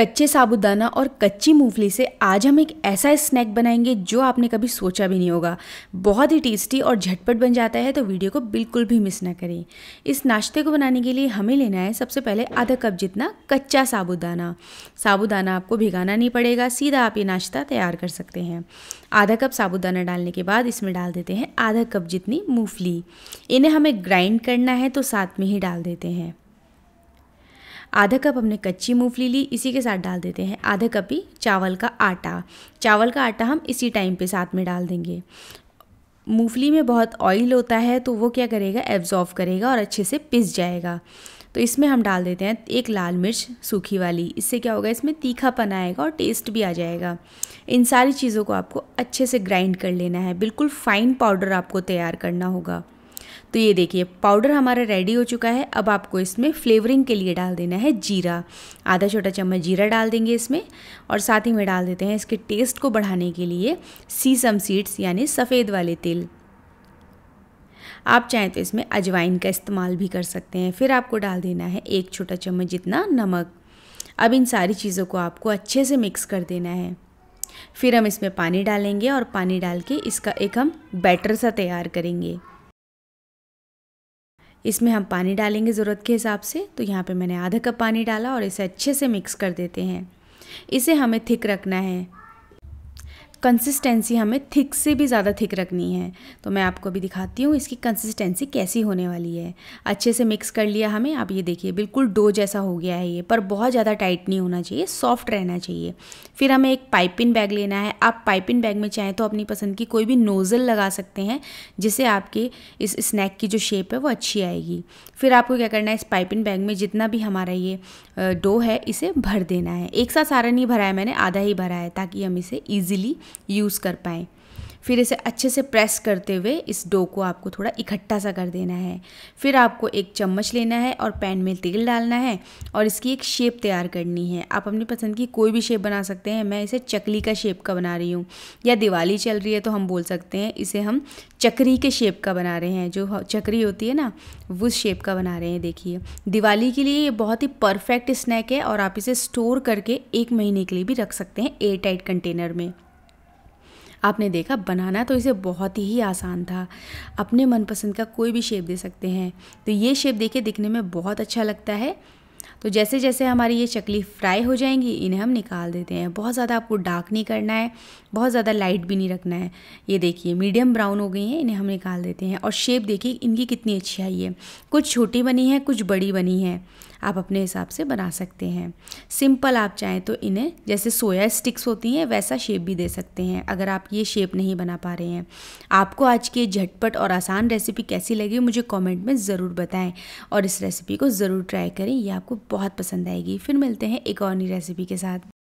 कच्चे साबुदाना और कच्ची मूंगफली से आज हम एक ऐसा स्नैक बनाएंगे जो आपने कभी सोचा भी नहीं होगा बहुत ही टेस्टी और झटपट बन जाता है तो वीडियो को बिल्कुल भी मिस ना करें इस नाश्ते को बनाने के लिए हमें लेना है सबसे पहले आधा कप जितना कच्चा साबुदाना साबुदाना आपको भिगाना नहीं पड़ेगा सीधा आप ये नाश्ता तैयार कर सकते हैं आधा कप साबुदाना डालने के बाद इसमें डाल देते हैं आधा कप जितनी मूंगफली इन्हें हमें ग्राइंड करना है तो साथ में ही डाल देते हैं आधा कप हमने कच्ची मूंगफली ली इसी के साथ डाल देते हैं आधा कप ही चावल का आटा चावल का आटा हम इसी टाइम पे साथ में डाल देंगे मूंगफली में बहुत ऑयल होता है तो वो क्या करेगा एब्जॉर्व करेगा और अच्छे से पिस जाएगा तो इसमें हम डाल देते हैं एक लाल मिर्च सूखी वाली इससे क्या होगा इसमें तीखापन आएगा और टेस्ट भी आ जाएगा इन सारी चीज़ों को आपको अच्छे से ग्राइंड कर लेना है बिल्कुल फ़ाइन पाउडर आपको तैयार करना होगा तो ये देखिए पाउडर हमारा रेडी हो चुका है अब आपको इसमें फ्लेवरिंग के लिए डाल देना है जीरा आधा छोटा चम्मच जीरा डाल देंगे इसमें और साथ ही में डाल देते हैं इसके टेस्ट को बढ़ाने के लिए सीसम सीड्स यानी सफ़ेद वाले तिल आप चाहें तो इसमें अजवाइन का इस्तेमाल भी कर सकते हैं फिर आपको डाल देना है एक छोटा चम्मच जितना नमक अब इन सारी चीज़ों को आपको अच्छे से मिक्स कर देना है फिर हम इसमें पानी डालेंगे और पानी डाल के इसका एक हम बैटर सा तैयार करेंगे इसमें हम पानी डालेंगे ज़रूरत के हिसाब से तो यहाँ पे मैंने आधा कप पानी डाला और इसे अच्छे से मिक्स कर देते हैं इसे हमें थिक रखना है कंसिस्टेंसी हमें थिक से भी ज़्यादा थिक रखनी है तो मैं आपको भी दिखाती हूँ इसकी कंसिस्टेंसी कैसी होने वाली है अच्छे से मिक्स कर लिया हमें आप ये देखिए बिल्कुल डो जैसा हो गया है ये पर बहुत ज़्यादा टाइट नहीं होना चाहिए सॉफ्ट रहना चाहिए फिर हमें एक पाइपिन बैग लेना है आप पाइपिन बैग में चाहें तो अपनी पसंद की कोई भी नोज़ल लगा सकते हैं जिससे आपके इस स्नैक की जो शेप है वो अच्छी आएगी फिर आपको क्या करना है इस पाइपिन बैग में जितना भी हमारा ये डो है इसे भर देना है एक साथ सारा नहीं भरा है मैंने आधा ही भरा है ताकि हम इसे ईजिली यूज़ कर पाएँ फिर इसे अच्छे से प्रेस करते हुए इस डो को आपको थोड़ा इकट्ठा सा कर देना है फिर आपको एक चम्मच लेना है और पैन में तेल डालना है और इसकी एक शेप तैयार करनी है आप अपनी पसंद की कोई भी शेप बना सकते हैं मैं इसे चकली का शेप का बना रही हूँ या दिवाली चल रही है तो हम बोल सकते हैं इसे हम चकरी के शेप का बना रहे हैं जो चकरी होती है ना उस शेप का बना रहे हैं देखिए दिवाली के लिए ये बहुत ही परफेक्ट स्नैक है और आप इसे स्टोर करके एक महीने के लिए भी रख सकते हैं एयर टाइट कंटेनर में आपने देखा बनाना तो इसे बहुत ही आसान था अपने मनपसंद का कोई भी शेप दे सकते हैं तो ये शेप देखिए दिखने में बहुत अच्छा लगता है तो जैसे जैसे हमारी ये चकली फ्राई हो जाएंगी इन्हें हम निकाल देते हैं बहुत ज़्यादा आपको डार्क नहीं करना है बहुत ज़्यादा लाइट भी नहीं रखना है ये देखिए मीडियम ब्राउन हो गई हैं इन्हें हम निकाल देते हैं और शेप देखिए इनकी कितनी अच्छी आई है कुछ छोटी बनी है कुछ बड़ी बनी है आप अपने हिसाब से बना सकते हैं सिंपल आप चाहें तो इन्हें जैसे सोया स्टिक्स होती हैं वैसा शेप भी दे सकते हैं अगर आप ये शेप नहीं बना पा रहे हैं आपको आज की झटपट और आसान रेसिपी कैसी लगी मुझे कॉमेंट में ज़रूर बताएँ और इस रेसिपी को ज़रूर ट्राई करें ये आपको बहुत पसंद आएगी फिर मिलते हैं एक और नई रेसिपी के साथ